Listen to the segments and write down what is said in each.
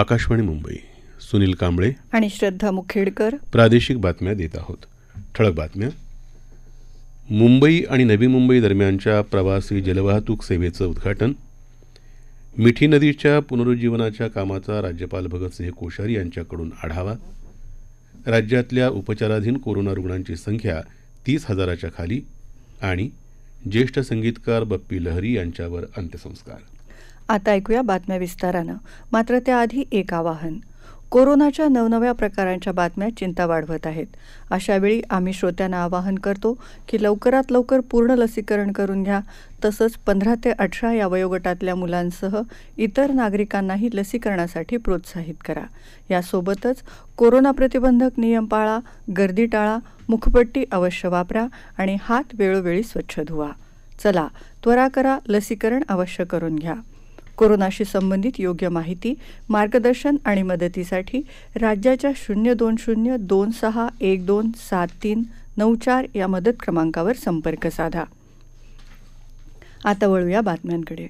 आकाशवाणी मुंबई सुनील कांबळे आणि श्रद्धा मुखेडकर प्रादेशिक बातम्या देत आहोत ठळक बातम्या मुंबई आणि नवी मुंबई दरम्यानच्या प्रवासी जलवाहतूक सेवेचं उद्घाटन मिठी नदीच्या पुनरुज्जीवनाच्या कामाचा राज्यपाल भगतसिंह कोश्यारी यांच्याकडून आढावा राज्यातल्या उपचाराधीन कोरोना रुग्णांची संख्या तीस हजाराच्या खाली आणि ज्येष्ठ संगीतकार बप्पी लहरी यांच्यावर अंत्यसंस्कार आता ऐकूया बातम्या विस्तारानं मात्र त्याआधी एक आवाहन कोरोनाच्या नवनव्या प्रकारांच्या बातम्या चिंता वाढवत आहेत अशावेळी आम्ही श्रोत्यांना आवाहन करतो की लवकरात लवकर पूर्ण लसीकरण करून घ्या तसंच पंधरा ते अठरा या वयोगटातल्या मुलांसह इतर नागरिकांनाही लसीकरणासाठी प्रोत्साहित करा यासोबतच कोरोना प्रतिबंधक नियम पाळा गर्दी टाळा मुखपट्टी अवश्य वापरा आणि हात वेळोवेळी स्वच्छ धुवा चला त्वरा करा लसीकरण अवश्य करून घ्या कोरोनाशी संबंधित योग्य माहिती मार्गदर्शन आणि मदतीसाठी राज्याच्या शून्य दोन शून्य दोन सहा एक दोन सात तीन नऊ चार या मदत क्रमांकावर संपर्क साधा आता वळूया बातम्यांकडे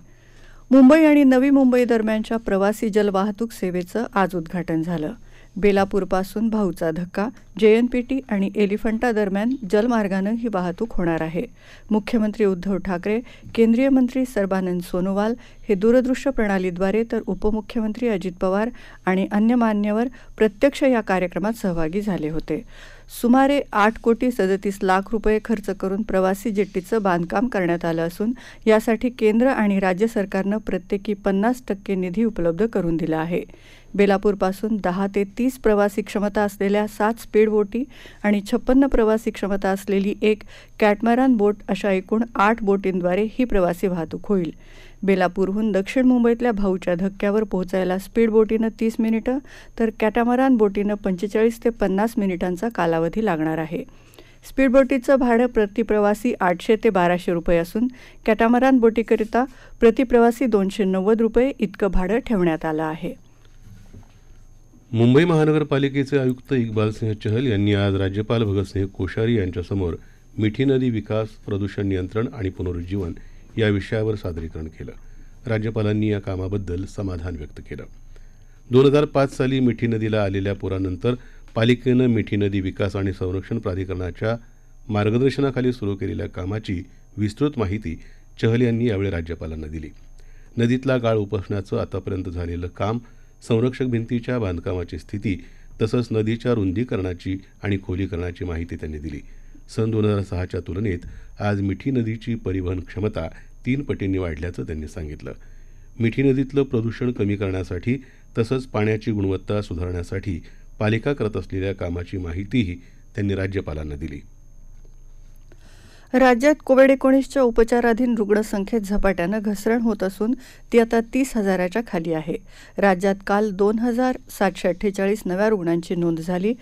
मुंबई आणि नवी मुंबई दरम्यानच्या प्रवासी जलवाहतूक सेवेचं आज उद्घाटन झालं बेलापूरपासून भाऊचा धक्का जेएनपीटी आणि एलिफंटा दरम्यान जलमार्गानं ही वाहतूक होणार आहे मुख्यमंत्री उद्धव ठाकरे केंद्रीय मंत्री सर्बानंद सोनोवाल हे दूरदृश्य प्रणालीद्वारे तर उपमुख्यमंत्री अजित पवार आणि अन्य मान्यवर प्रत्यक्ष या कार्यक्रमात सहभागी झाले होते सुमारे आठ कोटी सदतीस लाख रुपये खर्च करून प्रवासी जेट्टीचं बांधकाम करण्यात आलं असून यासाठी केंद्र आणि राज्य सरकारनं प्रत्येकी पन्नास टक्के निधी उपलब्ध करून दिला आहे बेलापूरपासून दहा ते तीस प्रवासी क्षमता असलेल्या सात स्पीड बोटी आणि छप्पन्न प्रवासी क्षमता असलेली एक कॅटमॅरॉन बोट अशा एकूण आठ बोटींद्वारे ही प्रवासी वाहतूक होईल बेलापूरहून दक्षिण मुंबईतल्या भाऊच्या धक्क्यावर पोहोचायला स्पीड बोटीनं तीस मिनिटं तर कॅटामरान बोटीनं पंचेचाळीस ते पन्नास मिनिटांचा कालावधी लागणार आहे स्पीड बोटीचं भाडं प्रतिप्रवासी आठशे ते बाराशे रुपये असून कॅटामरान बोटीकरिता प्रतिप्रवासी दोनशे नव्वद रुपये इतकं भाडं ठेवण्यात आलं आहे मुंबई महानगरपालिकेचे आयुक्त सिंह चहल यांनी आज राज्यपाल भगतसिंह कोश्यारी यांच्यासमोर मिठी नदी विकास प्रदूषण नियंत्रण आणि पुनरुज्जीवन या विषयावर सादरीकरण केलं राज्यपालांनी या कामाबद्दल समाधान व्यक्त केलं दोन हजार पाच साली मिठी नदीला आलेल्या पुरानंतर पालिकेनं मिठी नदी विकास आणि संरक्षण प्राधिकरणाच्या मार्गदर्शनाखाली सुरू केलेल्या कामाची विस्तृत माहिती चहल यांनी यावेळी राज्यपालांना दिली नदीतला गाळ उपसण्याचं आतापर्यंत झालेलं काम संरक्षक भिंतीच्या बांधकामाची स्थिती तसंच नदीच्या रुंदीकरणाची आणि खोलीकरणाची माहिती त्यांनी दिली सन दोन हजार सहाच्या तुलनेत आज मिठी नदीची परिवहन क्षमता तीन पटींनी वाढल्याचं त्यांनी सांगितलं मिठी नदीतलं प्रदूषण कमी करण्यासाठी तसंच पाण्याची गुणवत्ता सुधारण्यासाठी पालिका करत असलेल्या कामाची माहितीही त्यांनी राज्यपालांना दिली राज्यात कोविड एकोणीसच्या उपचाराधीन रुग्णसंख्येत झपाट्यानं घसरण होत असून ती आता तीस हजाराच्या खाली आहे राज्यात काल दोन हजार सातशे अठ्ठेचाळीस नव्या रुग्णांची नोंद झाली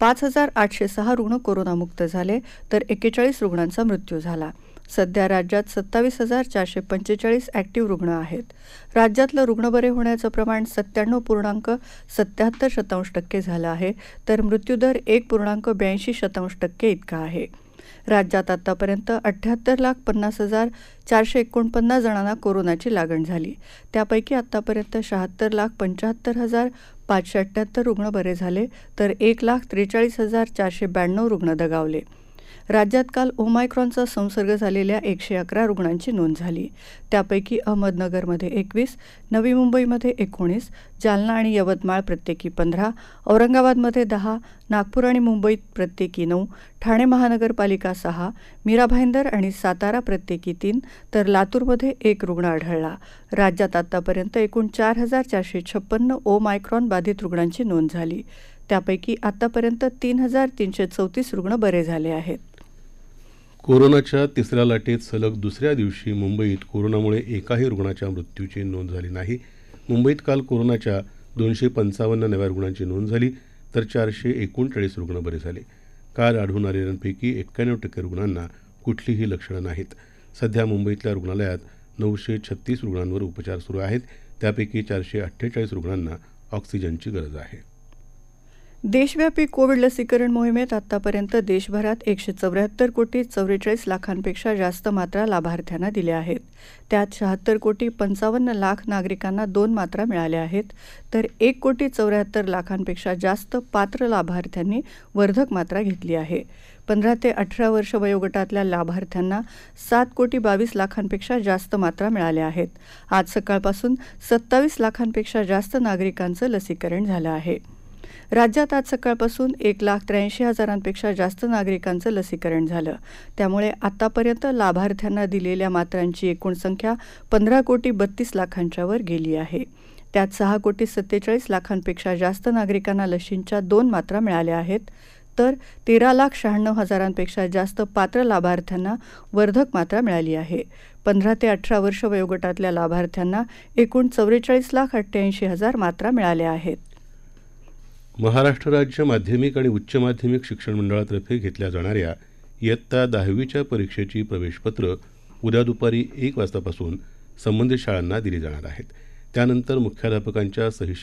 पाच हजार आठशे सहा रुग्ण कोरोनामुक्त झाले तर एक्केचाळीस रुग्णांचा मृत्यू झाला सध्या राज्यात सत्तावीस हजार चारशे पंचेचाळीस ॲक्टिव्ह रुग्ण आहेत राज्यातलं रुग्ण बरे होण्याचं प्रमाण सत्त्याण्णव पूर्णांक सत्याहत्तर शतांश टक्के झालं आहे तर मृत्यूदर एक पूर्णांक ब्याऐंशी शतांश टक्के इतका आहे राज्यात आतापर्यंत अठ्ठ्याहत्तर लाख पन्नास हजार चारशे एकोणपन्नास जणांना कोरोनाची लागण झाली त्यापैकी आतापर्यंत शहात्तर लाख पंच्याहत्तर हजार पाचशे अठ्ठ्याहत्तर रुग्ण बरे झाले तर एक लाख त्रेचाळीस हजार चारशे ब्याण्णव रुग्ण दगावले राज्यात काल ओमायक्रॉनचा संसर्ग झालेल्या एकशे अकरा रुग्णांची नोंद झाली त्यापैकी अहमदनगरमध्ये एकवीस नवी मुंबईमध्ये एकोणीस जालना आणि यवतमाळ प्रत्येकी पंधरा औरंगाबादमध्ये दहा नागपूर आणि मुंबईत प्रत्येकी नऊ ठाणे महानगरपालिका सहा मीरा भाईंदर आणि सातारा प्रत्येकी तीन तर लातूरमध्ये एक रुग्ण आढळला राज्यात आतापर्यंत एकूण चार हजार चारशे छप्पन्न मायक्रॉन बाधित रुग्णांची नोंद झाली त्यापैकी आतापर्यंत तीन हजार तीनशे चौतीस रुग्ण बरे झाले आहेत कोरोनाच्या तिसऱ्या लाटेत सलग दुसऱ्या दिवशी मुंबईत कोरोनामुळे एकाही रुग्णाच्या मृत्यूची नोंद झाली नाही मुंबईत काल कोरोनाच्या दोनशे पंचावन्न नव्या रुग्णांची नोंद झाली तर चारशे एकोणचाळीस रुग्ण बरे झाले काल आढळून आलेल्यांपैकी एक्क्याण्णव टक्के रुग्णांना कुठलीही लक्षणं नाहीत सध्या मुंबईतल्या रुग्णालयात नऊशे छत्तीस रुग्णांवर उपचार सुरू आहेत त्यापैकी चारशे अठ्ठेचाळीस रुग्णांना ऑक्सिजनची गरज आहे देशव्यापी कोविड लसीकरण मोहिमेत आतापर्यंत देशभरात एकशे चौऱ्याहत्तर कोटी चौवेचाळीस लाखांपेक्षा जास्त मात्रा लाभार्थ्यांना दिल्या आहेत त्यात शहात्तर कोटी पंचावन्न लाख नागरिकांना दोन मात्रा मिळाल्या आहेत तर एक कोटी चौऱ्याहत्तर लाखांपेक्षा जास्त पात्र लाभार्थ्यांनी वर्धक मात्रा घेतली आहे पंधरा ते अठरा वर्ष वयोगटातल्या लाभार्थ्यांना सात कोटी बावीस लाखांपेक्षा जास्त मात्रा मिळाल्या आहेत आज सकाळपासून सत्तावीस लाखांपेक्षा जास्त नागरिकांचं लसीकरण झालं आहे राज्यात आज सकाळपासून एक लाख त्र्याऐंशी हजारांपेक्षा जास्त नागरिकांचं लसीकरण झालं त्यामुळे आतापर्यंत लाभार्थ्यांना दिलेल्या मात्रांची एकूण संख्या पंधरा कोटी बत्तीस लाखांच्यावर गेली आहे त्यात सहा कोटी सत्तेचाळीस लाखांपेक्षा जास्त नागरिकांना लशींच्या दोन मात्रा मिळाल्या आहेत तर तेरा लाख शहाण्णव हजारांपेक्षा जास्त पात्र लाभार्थ्यांना वर्धक मात्रा मिळाली आहे पंधरा ते अठरा वर्ष वयोगटातल्या लाभार्थ्यांना एकूण चौवेचाळीस लाख अठ्ठ्याऐंशी हजार मात्रा मिळाल्या आहेत महाराष्ट्र राज्य माध्यमिक आणि उच्च माध्यमिक शिक्षण मंडळातर्फे घेतल्या जाणाऱ्या इयत्ता दहावीच्या परीक्षेची प्रवेशपत्रं उद्या दुपारी एक वाजतापासून संबंधित शाळांना दिली जाणार आहेत त्यानंतर मुख्याध्यापकांच्या सही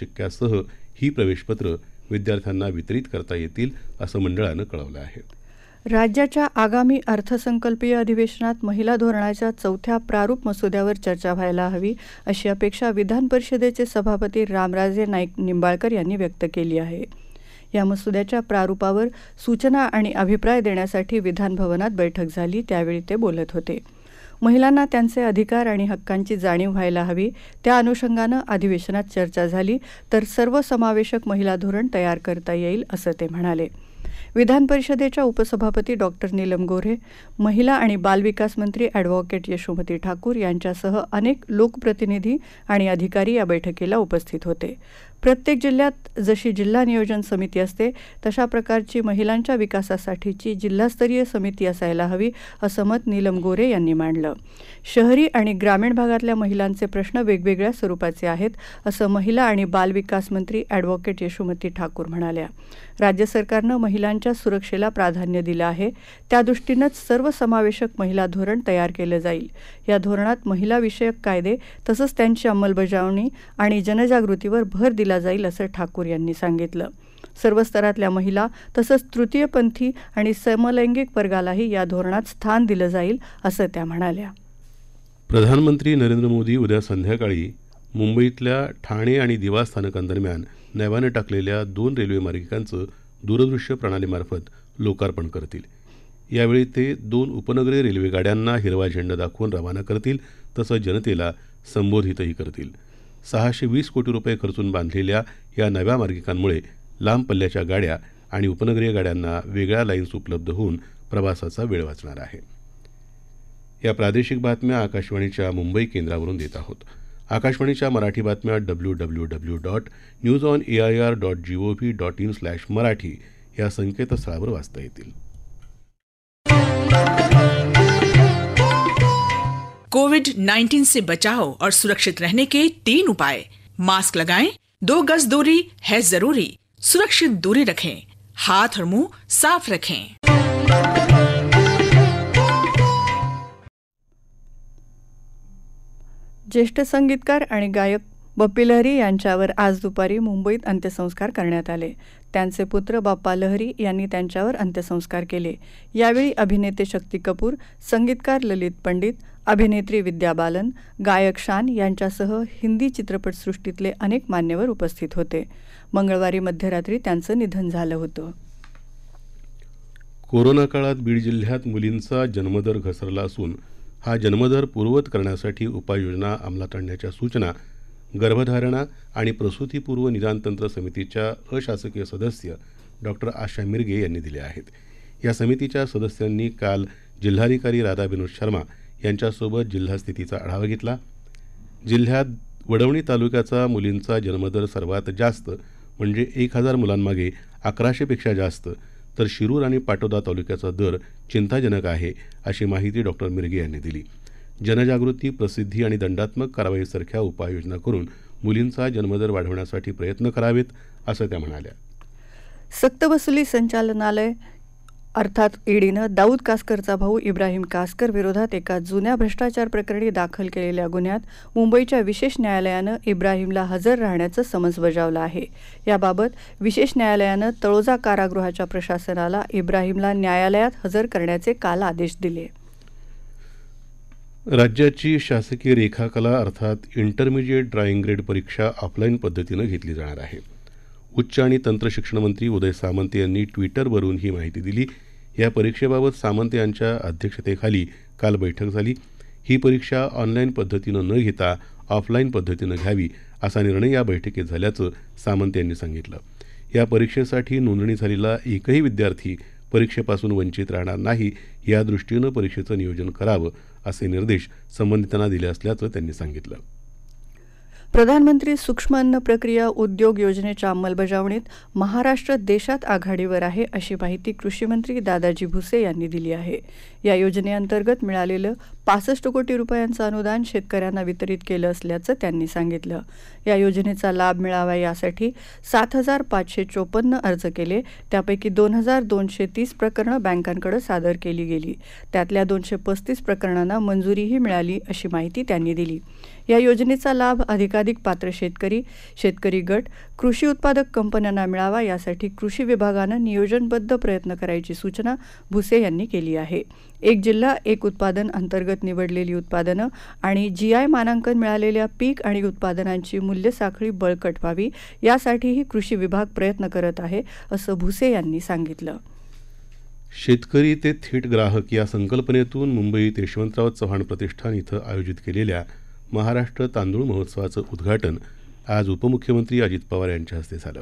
ही प्रवेशपत्रं विद्यार्थ्यांना वितरित करता येतील असं मंडळानं कळवलं आहे राज्याच्या आगामी अर्थसंकल्पीय अधिवेशनात महिला धोरणाच्या चौथ्या प्रारूप मसुद्यावर चर्चा व्हायला हवी अशी अपेक्षा विधान परिषदेचे सभापती रामराजे नाईक निंबाळकर यांनी व्यक्त केली आहे या मसुद्याच्या प्रारूपावर सूचना आणि अभिप्राय देण्यासाठी विधानभवनात बैठक झाली त्यावेळी ते बोलत होते महिलांना त्यांचे अधिकार आणि हक्कांची जाणीव व्हायला हवी त्या अनुषंगानं अधिवेशनात चर्चा झाली तर सर्वसमावेशक महिला धोरण तयार करता येईल असं ते म्हणाले विधान परिषदेच्या उपसभापती डॉक्टर नीलम गोरे महिला आणि बालविकास मंत्री ॲडव्होकेट यशोमती ठाकूर यांच्यासह अनेक लोकप्रतिनिधी आणि अधिकारी या बैठकीला उपस्थित होते प्रत्येक जिल्ह्यात जशी जिल्हा नियोजन समिती असते तशा प्रकारची महिलांच्या विकासासाठीची जिल्हास्तरीय समिती असायला हवी असं मत नीलम गोरे यांनी मांडलं शहरी आणि ग्रामीण भागातल्या महिलांचे प्रश्न वेगवेगळ्या स्वरूपाचे आहेत असं महिला आणि बालविकास मंत्री ॲडव्होकेट यशोमती ठाकूर म्हणाल्या राज्य सरकारनं महिलांच्या सुरक्षेला प्राधान्य दिलं आहे त्यादृष्टीनंच सर्वसमावेशक महिला धोरण तयार केलं जाईल या धोरणात महिलाविषयक कायदे तसंच त्यांची अंमलबजावणी आणि जनजागृतीवर भर दिला जाईल असं ठाकूर यांनी सांगितलं सर्व स्तरातल्या महिला तसंच तृतीयपंथी आणि समलैंगिक वर्गालाही या धोरणात स्थान दिलं जाईल असं त्या म्हणाल्या प्रधानमंत्री नरेंद्र मोदी उद्या संध्याकाळी मुंबईतल्या ठाणे आणि दिवा स्थानकांदरम्यान नव्यानं टाकलेल्या दोन रेल्वे मार्गिकांचं दूरदृश्य प्रणालीमार्फत लोकार्पण करतील यावेळी ते दोन उपनगरीय रेल्वे गाड्यांना हिरवा झेंडा दाखवून रवाना करतील तसंच जनतेला संबोधितही करतील सहाशे वीस कोटी रुपये खर्चून बांधलेल्या या नव्या मार्गिकांमुळे लांब पल्ल्याच्या गाड्या आणि उपनगरीय गाड्यांना वेगळ्या लाईन्स उपलब्ध होऊन प्रवासाचा वेळ वाचणार आहे या प्रादेशिक बातम्या आकाशवाणीच्या मुंबई केंद्रावरून देत आहोत आकाशवाणीच्या मराठी बातम्या W W W dot news on air dot GOV dot in slash Marathi या संकेतस्थळावर वाचता येतील कोविड 19 से बचाव और सुरक्षित रहने के तीन उपाय मास्क लगाएं, दो गज दूरी है जरूरी सुरक्षित दूरी रखें हाथ और मुंह साफ रखें ज्येष्ठ संगीतकार आणि गायक बप्पी लहरी यांच्यावर आज दुपारी मुंबईत अंत्यसंस्कार करण्यात आले त्यांचे पुत्र बाप्पा लहरी यांनी त्यांच्यावर अंत्यसंस्कार केले यावेळी अभिनेते शक्ती कपूर संगीतकार ललित पंडित अभिनेत्री विद्या बालन गायक शान यांच्यासह हिंदी चित्रपटसृष्टीतले अनेक मान्यवर उपस्थित होते मंगळवारी मध्यरात्री त्यांचं निधन झालं होतं कोरोना काळात बीड जिल्ह्यात मुलींचा जन्मदर घसरला असून हा जन्मदर पूर्ववत करण्यासाठी उपाययोजना अंमलात आणण्याच्या सूचना गर्भधारणा आणि प्रसूतीपूर्व निदान तंत्र समितीच्या अशासकीय सदस्य डॉक्टर आशा मिरगे यांनी दिल्या आहेत या समितीच्या सदस्यांनी काल जिल्हाधिकारी राधा विनोद शर्मा यांच्यासोबत स्थितीचा आढावा घेतला जिल्ह्यात वडवणी तालुक्याचा मुलींचा जन्मदर सर्वात जास्त म्हणजे एक हजार मुलांमागे अकराशेपेक्षा जास्त तर शिरूर आणि पाटोदा तालुक्याचा दर चिंताजनक आहे अशी माहिती डॉक्टर मिरगे यांनी दिली जनजागृती प्रसिद्धी आणि दंडात्मक कारवाईसारख्या उपाययोजना करून मुलींचा जन्मदर वाढवण्यासाठी प्रयत्न करावेत असं त्या म्हणाल्या सक्तवसुली संचालनालय अर्थात ईडीनं दाऊद कास्करचा भाऊ इब्राहिम कास्कर विरोधात एका जुन्या भ्रष्टाचार प्रकरणी दाखल केलेल्या गुन्ह्यात मुंबईच्या विशेष न्यायालयानं इब्राहिमला हजर राहण्याचं समन्स बजावलं आहे याबाबत विशेष न्यायालयानं तळोजा कारागृहाच्या प्रशासनाला इब्राहिमला न्यायालयात हजर करण्याचे काल आदेश दिले राज्याची शासकीय रेखाकला अर्थात इंटरमिजिएट ड्राइंग ग्रेड परीक्षा ऑफलाईन पद्धतीनं घेतली जाणार आहे उच्च आणि तंत्रशिक्षण मंत्री उदय सामंत यांनी ट्विटरवरून ही माहिती दिली या परीक्षेबाबत सामंत यांच्या अध्यक्षतेखाली काल बैठक झाली ही परीक्षा ऑनलाईन पद्धतीनं न घेता ऑफलाईन पद्धतीनं घ्यावी असा निर्णय या बैठकीत झाल्याचं सामंत यांनी सांगितलं या परीक्षेसाठी नोंदणी झालेला एकही विद्यार्थी परीक्षेपासून वंचित राहणार नाही यादृष्टीनं परीक्षेचं नियोजन करावं असे निर्देश संबंधितांना दिले असल्याचं त्यांनी सांगितलं प्रधानमंत्री सूक्ष्म अन्न प्रक्रिया उद्योग योजनेच्या अंमलबजावणीत महाराष्ट्र देशात आघाडीवर आहे अशी माहिती कृषी मंत्री दादाजी भुसे यांनी दिली आहे या योजनेअंतर्गत मिळालेलं पासष्ट कोटी रुपयांचं अनुदान शेतकऱ्यांना वितरित केलं असल्याचं त्यांनी सांगितलं या योजनेचा लाभ मिळावा यासाठी सात हजार पाचशे चोपन्न अर्ज केले त्यापैकी दोन हजार दोनशे तीस प्रकरणं बँकांकडे सादर केली गेली त्यातल्या दोनशे पस्तीस प्रकरणांना मंजुरीही मिळाली अशी माहिती त्यांनी दिली या योजनेचा लाभ अधिकाधिक पात्र शेतकरी शेतकरी गट कृषी उत्पादक कंपन्यांना मिळावा यासाठी कृषी विभागानं नियोजनबद्ध प्रयत्न करायची सूचना भुसे यांनी केली आहे एक जिल्हा एक उत्पादन अंतर्गत निवडलेली उत्पादनं आणि जी आय मानांकन मिळालेल्या पीक आणि उत्पादनांची मूल्य साखळी बळकट व्हावी यासाठीही कृषी विभाग प्रयत्न करत आहे असं भुसे यांनी सांगितलं शेतकरी ते थेट ग्राहक या संकल्पनेतून मुंबईत यशवंतराव चव्हाण प्रतिष्ठान इथं आयोजित केलेल्या महाराष्ट्र तांदूळ महोत्सवाचं उद्घाटन आज उपमुख्यमंत्री अजित पवार यांच्या हस्ते झालं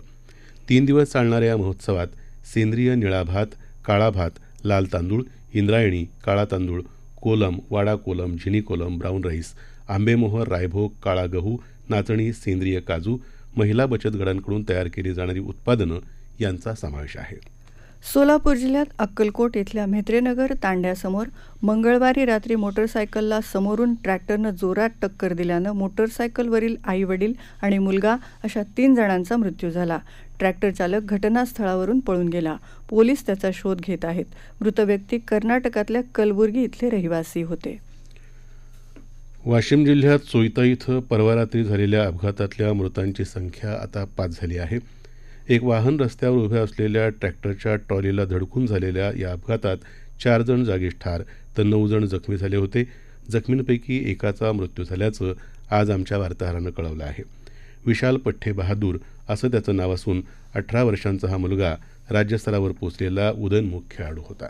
तीन दिवस चालणाऱ्या या महोत्सवात सेंद्रिय निळा भात काळा भात लाल तांदूळ इंद्रायणी काळा तांदूळ कोलम वाडा कोलम झिनी कोलम ब्राऊन राईस आंबेमोहर रायभोग काळा गहू नाचणी सेंद्रिय काजू महिला बचत गटांकडून तयार केली जाणारी उत्पादनं यांचा समावेश आहे सोलापूर जिल्ह्यात अक्कलकोट इथल्या म्हेत्रेनगर तांड्यासमोर मंगळवारी रात्री मोटरसायकलला समोरून ट्रॅक्टरनं जोरात टक्कर दिल्यानं मोटरसायकलवरील आई वडील आणि मुलगा अशा तीन जणांचा मृत्यू झाला ट्रॅक्टर चालक घटनास्थळावरून पळून गेला पोलीस त्याचा शोध घेत आहेत मृत व्यक्ती कर्नाटकातल्या कलबुर्गी इथले रहिवासी होते वाशिम जिल्ह्यात सोयता इथं परवा रात्री झालेल्या अपघातातल्या मृतांची संख्या आता पाच झाली आहे एक वाहन रस्त्यावर उभ्या असलेल्या ट्रॅक्टरच्या ट्रॉलीला धडकून झालेल्या या अपघातात चार जण जागीच ठार तर नऊ जण जखमी झाले होते जखमींपैकी एकाचा मृत्यू झाल्याचं आज आमच्या वार्ताहरानं कळवलं आहे विशाल पठ्ठे बहादूर असं त्याचं नाव असून अठरा वर्षांचा हा मुलगा राज्यस्तरावर पोचलेला उदयनमुख खेळाडू होता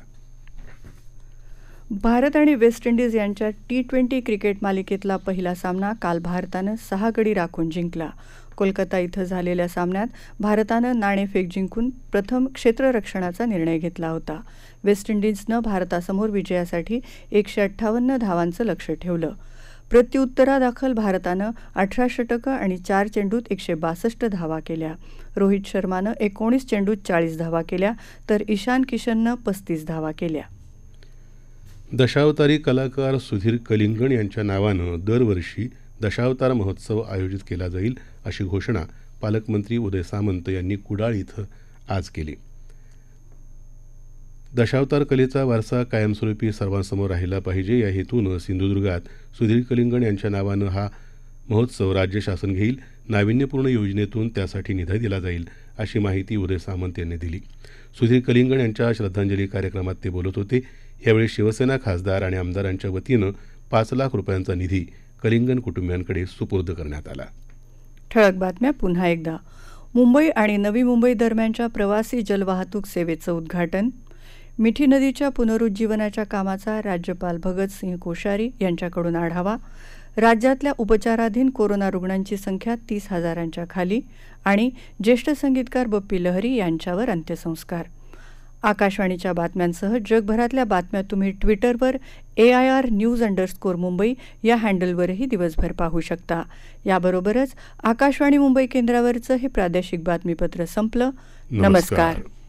भारत आणि वेस्ट इंडिज यांच्या टी ट्वेंटी क्रिकेट मालिकेतला पहिला सामना काल भारतानं सहा गडी राखून जिंकला कोलकाता इथं झालेल्या सामन्यात भारतानं नाणेफेक जिंकून प्रथम क्षेत्ररक्षणाचा निर्णय घेतला होता वेस्ट इंडिजनं भारतासमोर विजयासाठी एकशे अठ्ठावन्न धावांचं लक्ष ठेवलं प्रत्युत्तरादाखल भारतानं अठरा षटकं आणि चार चेंडूत एकशे बासष्ट धावा केल्या रोहित शर्मानं एकोणीस चेंडूत चाळीस धावा केल्या तर ईशान किशननं पस्तीस धावा केल्या दशावतारी कलाकार सुधीर कलिंगण यांच्या नावानं दरवर्षी दशावतार महोत्सव आयोजित केला जाईल अशी घोषणा पालकमंत्री उदय सामंत यांनी कुडाळ इथं आज केली दशावतार कलेचा वारसा कायमस्वरूपी सर्वांसमोर राहिला पाहिजे या हेतूनं सिंधुदुर्गात सुधीर कलिंगण यांच्या नावानं हा महोत्सव राज्य शासन घेईल नाविन्यपूर्ण योजनेतून त्यासाठी निधी दिला जाईल अशी माहिती उदय सामंत यांनी दिली सुधीर कलिंगण यांच्या श्रद्धांजली कार्यक्रमात ते बोलत होते यावेळी शिवसेना खासदार आणि आमदारांच्या वतीनं पाच लाख रुपयांचा निधी कलिंगण कुटुंबियांकडे सुपूर्द करण्यात आला ठळक बातम्या पुन्हा एकदा मुंबई आणि नवी मुंबई दरम्यानच्या प्रवासी जलवाहतूक सेवेचं उद्घाटन मिठी नदीच्या पुनरुज्जीवनाच्या कामाचा राज्यपाल भगतसिंह कोश्यारी यांच्याकडून आढावा राज्यातल्या उपचाराधीन कोरोना रुग्णांची संख्या तीस हजारांच्या खाली आणि ज्येष्ठ संगीतकार बप्पी लहरी यांच्यावर अंत्यसंस्कार आकाशवाणीच्या बातम्यांसह जगभरातल्या बातम्या तुम्ही ट्विटरवर A I R news score Mumbai या हँडलवरही दिवसभर पाहू शकता याबरोबरच आकाशवाणी मुंबई केंद्रावरचं हे प्रादेशिक बातमीपत्र संपलं नमस्कार, नमस्कार।